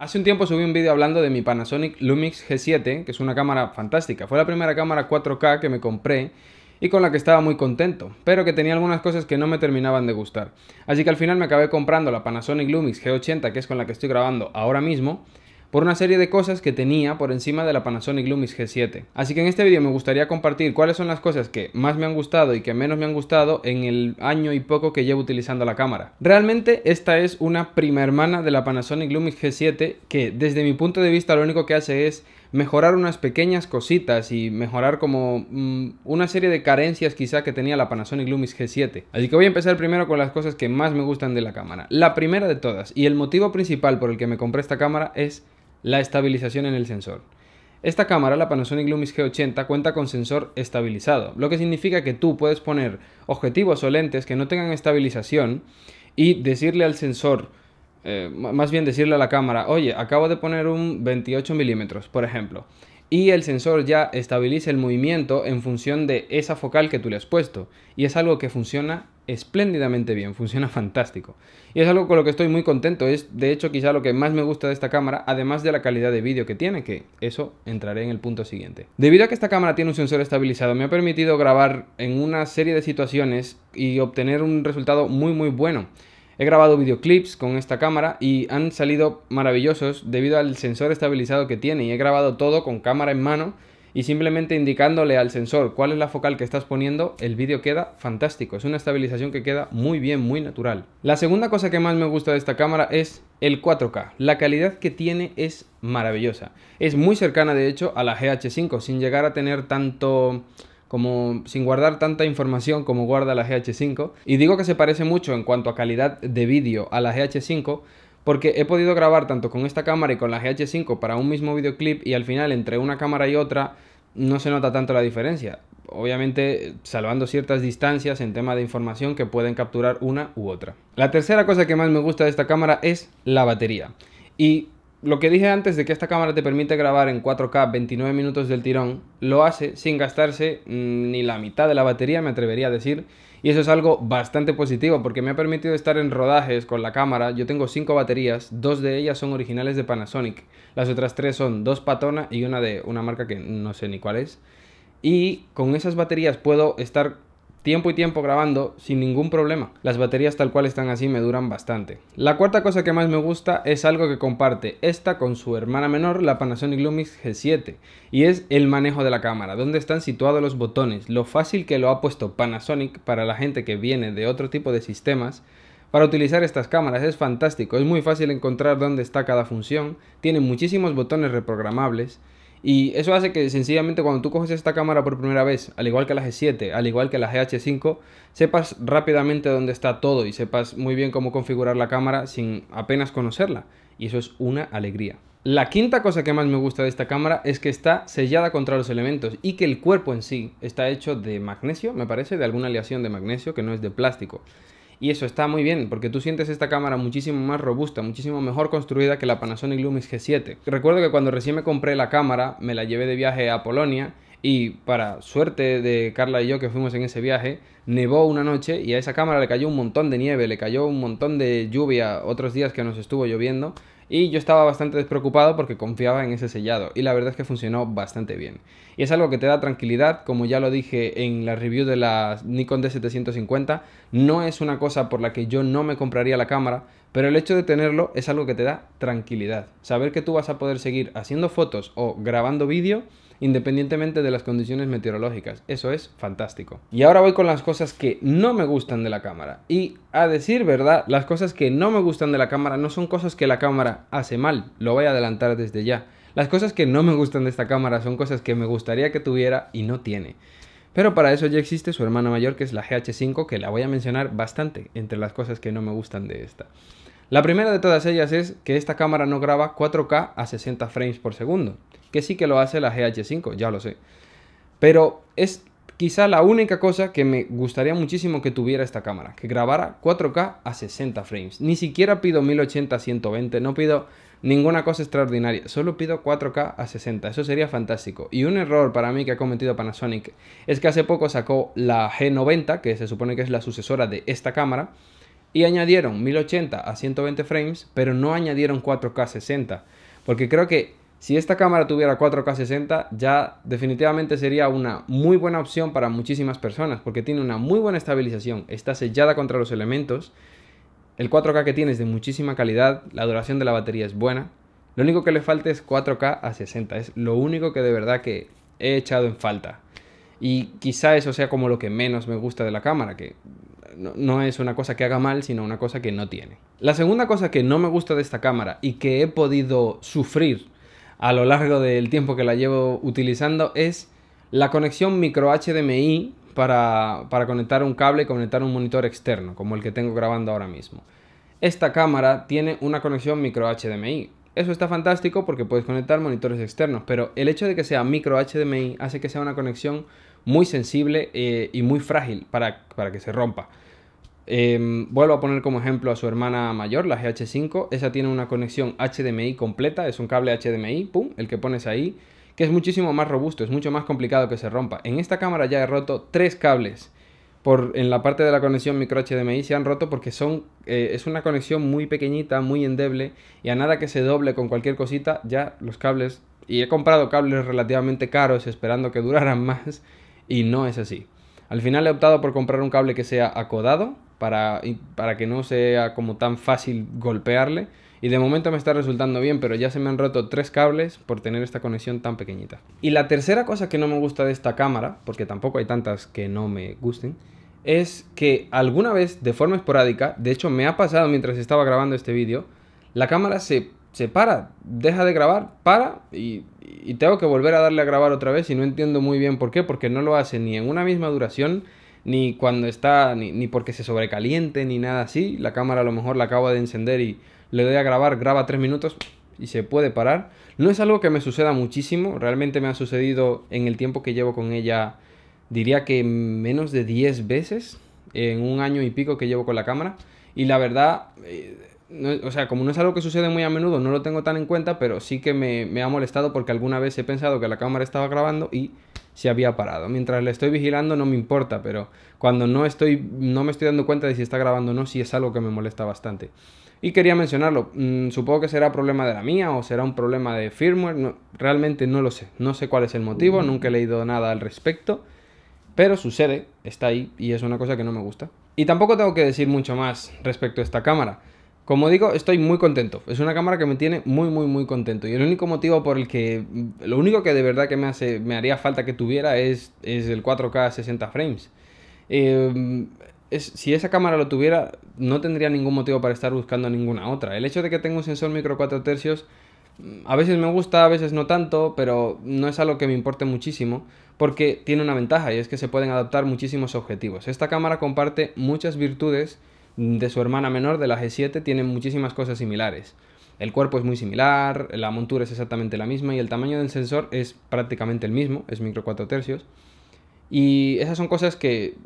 Hace un tiempo subí un vídeo hablando de mi Panasonic Lumix G7, que es una cámara fantástica. Fue la primera cámara 4K que me compré y con la que estaba muy contento, pero que tenía algunas cosas que no me terminaban de gustar. Así que al final me acabé comprando la Panasonic Lumix G80, que es con la que estoy grabando ahora mismo, por una serie de cosas que tenía por encima de la Panasonic Lumix G7. Así que en este vídeo me gustaría compartir cuáles son las cosas que más me han gustado y que menos me han gustado en el año y poco que llevo utilizando la cámara. Realmente esta es una prima hermana de la Panasonic Lumix G7 que desde mi punto de vista lo único que hace es mejorar unas pequeñas cositas y mejorar como mm, una serie de carencias quizá que tenía la Panasonic Lumix G7. Así que voy a empezar primero con las cosas que más me gustan de la cámara. La primera de todas y el motivo principal por el que me compré esta cámara es la estabilización en el sensor. Esta cámara, la Panasonic Lumix G80, cuenta con sensor estabilizado, lo que significa que tú puedes poner objetivos o lentes que no tengan estabilización y decirle al sensor, eh, más bien decirle a la cámara, oye, acabo de poner un 28 milímetros, por ejemplo y el sensor ya estabiliza el movimiento en función de esa focal que tú le has puesto. Y es algo que funciona espléndidamente bien, funciona fantástico. Y es algo con lo que estoy muy contento, es de hecho quizá lo que más me gusta de esta cámara, además de la calidad de vídeo que tiene, que eso entraré en el punto siguiente. Debido a que esta cámara tiene un sensor estabilizado, me ha permitido grabar en una serie de situaciones y obtener un resultado muy muy bueno. He grabado videoclips con esta cámara y han salido maravillosos debido al sensor estabilizado que tiene y he grabado todo con cámara en mano y simplemente indicándole al sensor cuál es la focal que estás poniendo, el vídeo queda fantástico. Es una estabilización que queda muy bien, muy natural. La segunda cosa que más me gusta de esta cámara es el 4K. La calidad que tiene es maravillosa. Es muy cercana de hecho a la GH5 sin llegar a tener tanto como sin guardar tanta información como guarda la GH5. Y digo que se parece mucho en cuanto a calidad de vídeo a la GH5 porque he podido grabar tanto con esta cámara y con la GH5 para un mismo videoclip y al final entre una cámara y otra no se nota tanto la diferencia. Obviamente salvando ciertas distancias en tema de información que pueden capturar una u otra. La tercera cosa que más me gusta de esta cámara es la batería. Y lo que dije antes de que esta cámara te permite grabar en 4K 29 minutos del tirón, lo hace sin gastarse mm, ni la mitad de la batería, me atrevería a decir. Y eso es algo bastante positivo porque me ha permitido estar en rodajes con la cámara. Yo tengo 5 baterías, dos de ellas son originales de Panasonic. Las otras tres son dos Patona y una de una marca que no sé ni cuál es. Y con esas baterías puedo estar tiempo y tiempo grabando sin ningún problema. Las baterías tal cual están así me duran bastante. La cuarta cosa que más me gusta es algo que comparte esta con su hermana menor, la Panasonic Lumix G7, y es el manejo de la cámara, dónde están situados los botones, lo fácil que lo ha puesto Panasonic para la gente que viene de otro tipo de sistemas para utilizar estas cámaras es fantástico, es muy fácil encontrar dónde está cada función, tiene muchísimos botones reprogramables y eso hace que sencillamente cuando tú coges esta cámara por primera vez, al igual que la G7, al igual que la GH5, sepas rápidamente dónde está todo y sepas muy bien cómo configurar la cámara sin apenas conocerla. Y eso es una alegría. La quinta cosa que más me gusta de esta cámara es que está sellada contra los elementos y que el cuerpo en sí está hecho de magnesio, me parece, de alguna aleación de magnesio que no es de plástico. Y eso está muy bien, porque tú sientes esta cámara muchísimo más robusta, muchísimo mejor construida que la Panasonic Lumix G7. Recuerdo que cuando recién me compré la cámara, me la llevé de viaje a Polonia y para suerte de Carla y yo que fuimos en ese viaje, nevó una noche y a esa cámara le cayó un montón de nieve, le cayó un montón de lluvia otros días que nos estuvo lloviendo y yo estaba bastante despreocupado porque confiaba en ese sellado y la verdad es que funcionó bastante bien. Y es algo que te da tranquilidad, como ya lo dije en la review de la Nikon D750, no es una cosa por la que yo no me compraría la cámara, pero el hecho de tenerlo es algo que te da tranquilidad. Saber que tú vas a poder seguir haciendo fotos o grabando vídeo independientemente de las condiciones meteorológicas. Eso es fantástico. Y ahora voy con las cosas que no me gustan de la cámara. Y a decir verdad, las cosas que no me gustan de la cámara no son cosas que la cámara hace mal. Lo voy a adelantar desde ya. Las cosas que no me gustan de esta cámara son cosas que me gustaría que tuviera y no tiene. Pero para eso ya existe su hermana mayor que es la GH5 que la voy a mencionar bastante entre las cosas que no me gustan de esta. La primera de todas ellas es que esta cámara no graba 4K a 60 frames por segundo, que sí que lo hace la GH5, ya lo sé. Pero es quizá la única cosa que me gustaría muchísimo que tuviera esta cámara, que grabara 4K a 60 frames. Ni siquiera pido 1080 120, no pido ninguna cosa extraordinaria, solo pido 4K a 60, eso sería fantástico. Y un error para mí que ha cometido Panasonic es que hace poco sacó la G90, que se supone que es la sucesora de esta cámara, y añadieron 1080 a 120 frames, pero no añadieron 4K 60. Porque creo que si esta cámara tuviera 4K 60, ya definitivamente sería una muy buena opción para muchísimas personas, porque tiene una muy buena estabilización, está sellada contra los elementos, el 4K que tiene es de muchísima calidad, la duración de la batería es buena. Lo único que le falta es 4K a 60, es lo único que de verdad que he echado en falta. Y quizá eso sea como lo que menos me gusta de la cámara, que no, es una cosa que haga mal, sino una cosa que no tiene. La segunda cosa que no me gusta de esta cámara y que he podido sufrir a lo largo del tiempo que la llevo utilizando es la conexión micro HDMI para, para conectar un cable y conectar un monitor externo, como el que tengo grabando ahora mismo. Esta cámara tiene una conexión micro HDMI, eso está fantástico porque puedes conectar monitores externos, pero el hecho de que sea micro HDMI hace que sea una conexión muy sensible eh, y muy frágil para, que se rompa. Em, vuelvo a poner como ejemplo a su hermana mayor, la GH5. Esa tiene una conexión HDMI completa, es un cable HDMI, pum, el que pones ahí, que es muchísimo más robusto, es mucho más complicado que se rompa. En esta cámara ya he roto tres cables. Por, en la parte de la conexión micro HDMI se han roto porque son, eh, es una conexión muy pequeñita, muy endeble y a nada que se doble con cualquier cosita, ya los cables, y he comprado cables relativamente caros esperando que duraran más, y no es así. Al final he optado por comprar un cable que sea acodado para, para que no sea como tan fácil golpearle y de momento me está resultando bien, pero ya se me han roto tres cables por tener esta conexión tan pequeñita. Y la tercera cosa que no me gusta de esta cámara, porque tampoco hay tantas que no me gusten, es que alguna vez de forma esporádica, de hecho me ha pasado mientras estaba grabando este vídeo, la cámara se se para, deja de grabar, para y, tengo que volver a darle a grabar otra vez y no entiendo muy bien por qué, porque no lo hace ni en una misma duración, ni cuando está, ni, porque se sobrecaliente, ni nada así. La cámara a lo mejor la acabo de encender y le doy a grabar, graba tres minutos y se puede parar. No es algo que me suceda muchísimo, realmente me ha sucedido en el tiempo que llevo con ella, diría que menos de 10 veces en un año y pico que llevo con la cámara. Y la verdad, eh, o sea, como no es algo que sucede muy a menudo, no lo tengo tan en cuenta, pero sí que me, ha molestado porque alguna vez he pensado que la cámara estaba grabando y se había parado. Mientras le estoy vigilando no me importa, pero cuando no estoy no me estoy dando cuenta de si está grabando o no, sí es algo que me molesta bastante. Y quería mencionarlo, mm, supongo que será problema de la mía o será un problema de firmware, realmente no lo sé, no sé cuál es el motivo, mm. nunca he leído nada al respecto, pero sucede, está ahí y es una cosa que no me gusta. Y tampoco tengo que decir mucho más respecto a esta cámara. Como digo, estoy muy contento. Es una cámara que me tiene muy, muy, muy contento. Y el único motivo por el que... Lo único que de verdad que me, hace, me haría falta que tuviera es, es el 4K 60 frames. Eh, si esa cámara lo tuviera, no tendría ningún motivo para estar buscando ninguna otra. El hecho de que tenga un sensor micro 4 tercios, mm, a veces me gusta, a veces no tanto, pero no es algo que me importe muchísimo, porque tiene una ventaja y es que se pueden adaptar muchísimos objetivos. Esta cámara comparte muchas virtudes de su hermana menor, de la G7, tienen muchísimas cosas similares. El cuerpo es muy similar, la montura es exactamente la misma y el tamaño del sensor es prácticamente el mismo, es micro 4 tercios. Y esas son cosas que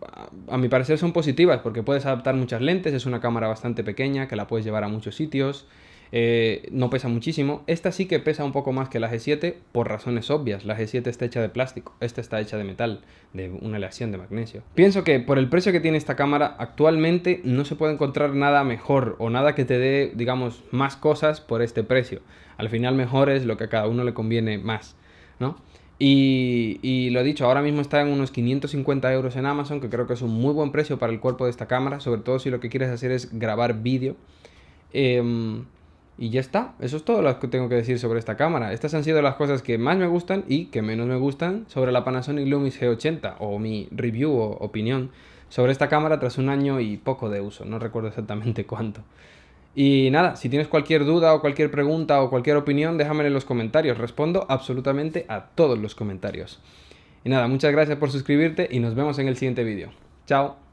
a mi parecer son positivas porque puedes adaptar muchas lentes, es una cámara bastante pequeña que la puedes llevar a muchos sitios, eh, no pesa muchísimo. Esta sí que pesa un poco más que la G7 por razones obvias. La G7 está hecha de plástico, esta está hecha de metal, de una aleación de magnesio. Pienso que por el precio que tiene esta cámara, actualmente no se puede encontrar nada mejor o nada que te dé, digamos, más cosas por este precio. Al final mejor es lo que a cada uno le conviene más, ¿no? Y, lo lo dicho, ahora mismo está en unos 550 euros en Amazon, que creo que es un muy buen precio para el cuerpo de esta cámara, sobre todo si lo que quieres hacer es grabar vídeo. Em, y ya está, eso es todo lo que tengo que decir sobre esta cámara. Estas han sido las cosas que más me gustan y que menos me gustan sobre la Panasonic Lumix G80 o mi review o opinión sobre esta cámara tras un año y poco de uso, no recuerdo exactamente cuánto. Y nada, si tienes cualquier duda o cualquier pregunta o cualquier opinión, déjamelo en los comentarios, respondo absolutamente a todos los comentarios. Y nada, muchas gracias por suscribirte y nos vemos en el siguiente vídeo. Chao.